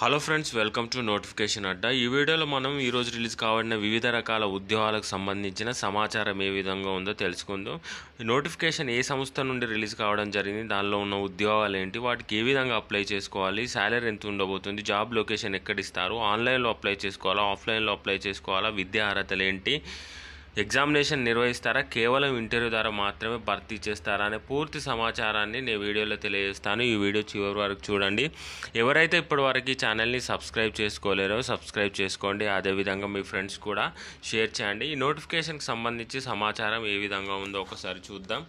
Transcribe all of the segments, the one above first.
hello friends welcome to notification Adda ఈ వీడియోలో మనం ఈరోజు రిలీజ్ కావడిన వివిధ రకాల ఉద్యోగాలకు సంబంధించిన సమాచారం ఏ విధంగా ఉందో తెలుసుకుందాం నోటిఫికేషన్ ఏ సంస్థ నుండి రిలీజ్ కావడం జరిగింది దానిలో ఉన్న ఉద్యోగాలు ఏంటి వాటికి ఏ విధంగా అప్లై చేసుకోవాలి శాలరీ ఎంత ఉండబోతుంది జాబ్ లొకేషన్ ఎక్కడ ఇస్తారు ఆన్లైన్లో అప్లై చేసుకోవాలా ఆఫ్లైన్లో అప్లై చేసుకోవాలా విద్యా అర్హతలు ఏంటి ఎగ్జామినేషన్ నిర్వహిస్తారా కేవలం ఇంటర్వ్యూ ద్వారా మాత్రమే భర్తీ చేస్తారా అనే పూర్తి సమాచారాన్ని నేను వీడియోలో తెలియజేస్తాను ఈ వీడియో చివరి వరకు చూడండి ఎవరైతే వరకు ఈ ఛానల్ని సబ్స్క్రైబ్ చేసుకోలేరో సబ్స్క్రైబ్ చేసుకోండి అదేవిధంగా మీ ఫ్రెండ్స్ కూడా షేర్ చేయండి ఈ నోటిఫికేషన్కి సంబంధించి సమాచారం ఏ విధంగా ఉందో ఒకసారి చూద్దాం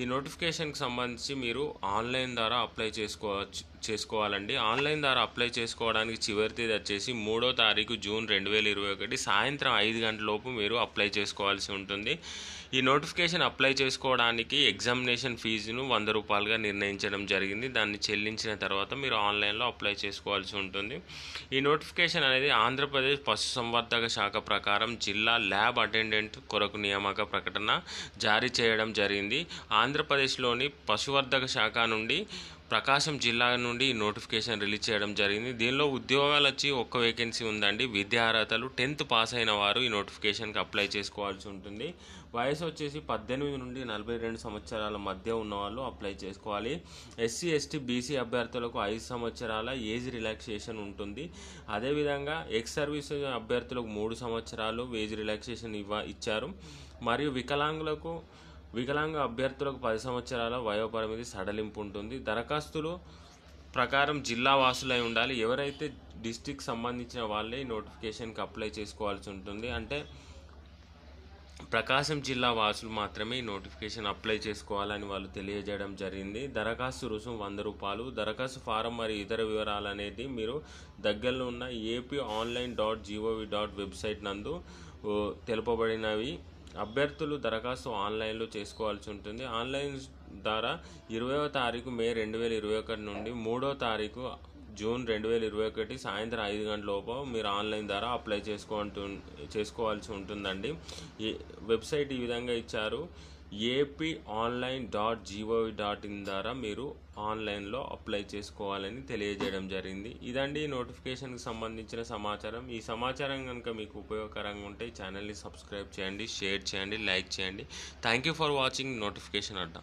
ఈ నోటిఫికేషన్కి సంబంధించి మీరు ఆన్లైన్ ద్వారా అప్లై చేసుకోవచ్చు చేసుకోవాలండి ఆన్లైన్ ద్వారా అప్లై చేసుకోవడానికి చివరి తేదీ వచ్చేసి మూడో తారీఖు జూన్ రెండు వేల ఇరవై ఒకటి సాయంత్రం ఐదు గంటలలోపు మీరు అప్లై చేసుకోవాల్సి ఉంటుంది ఈ నోటిఫికేషన్ అప్లై చేసుకోవడానికి ఎగ్జామినేషన్ ఫీజును వంద రూపాయలుగా నిర్ణయించడం జరిగింది దాన్ని చెల్లించిన తర్వాత మీరు ఆన్లైన్లో అప్లై చేసుకోవాల్సి ఉంటుంది ఈ నోటిఫికేషన్ అనేది ఆంధ్రప్రదేశ్ పశుసంవర్ధక శాఖ ప్రకారం జిల్లా ల్యాబ్ అటెండెంట్ కొరకు నియామక ప్రకటన జారీ చేయడం జరిగింది ఆంధ్రప్రదేశ్లోని పశువర్ధక శాఖ నుండి ప్రకాశం జిల్లా నుండి ఈ నోటిఫికేషన్ రిలీజ్ చేయడం జరిగింది దీనిలో ఉద్యోగాలు వచ్చి ఒక్క వేకెన్సీ ఉందండి విద్యా అర్హతలు టెన్త్ పాస్ అయిన వారు ఈ నోటిఫికేషన్కి అప్లై చేసుకోవాల్సి ఉంటుంది వయసు వచ్చేసి పద్దెనిమిది నుండి నలభై రెండు సంవత్సరాల మధ్య ఉన్నవాళ్ళు అప్లై చేసుకోవాలి ఎస్సీ ఎస్టీ బీసీ అభ్యర్థులకు ఐదు సంవత్సరాల ఏజ్ రిలాక్సేషన్ ఉంటుంది అదేవిధంగా ఎక్స్ సర్వీస్ అభ్యర్థులకు మూడు సంవత్సరాలు ఏజ్ రిలాక్సేషన్ ఇవ్వ ఇచ్చారు మరియు వికలాంగులకు వికలాంగ అభ్యర్థులకు పది సంవత్సరాల వయోపరిమితి సడలింపు ఉంటుంది దరఖాస్తులు ప్రకారం జిల్లా వాసులై ఉండాలి ఎవరైతే డిస్టిక్ సంబంధించిన వాళ్ళే నోటిఫికేషన్కి అప్లై చేసుకోవాల్సి ఉంటుంది అంటే ప్రకాశం జిల్లా వాసులు మాత్రమే నోటిఫికేషన్ అప్లై చేసుకోవాలని వాళ్ళు తెలియజేయడం జరిగింది దరఖాస్తు రుసుము వంద రూపాయలు దరఖాస్తు ఫారం మరియు ఇతర వివరాలు అనేది మీరు దగ్గరలో ఉన్న AP online dot gov dot website నందు తెలుపబడినవి అభ్యర్థులు దరఖాస్తు ఆన్లైన్లో చేసుకోవాల్సి ఉంటుంది ఆన్లైన్ ద్వారా ఇరవయో తారీఖు మే రెండు వేల ఇరవై ఒకటి నుండి మూడో తారీఖు జూన్ రెండు వేల ఇరవై ఒకటి సాయంత్రం ఐదు గంటల లోపు మీరు ఆన్లైన్ ద్వారా అప్లై చేసుకోవాల్సి ఉంటుందండి ఈ వెబ్సైట్ ఈ విధంగా ఇచ్చారు AP online dot gov dot in ద్వారా మీరు ఆన్లైన్లో అప్లై చేసుకోవాలని తెలియజేయడం జరిగింది ఇదండి నోటిఫికేషన్కి సంబంధించిన సమాచారం ఈ సమాచారం కనుక మీకు ఉపయోగకరంగా ఉంటే ఛానల్ని సబ్స్క్రైబ్ చేయండి షేర్ చేయండి లైక్ చేయండి thank you for watching notification Adda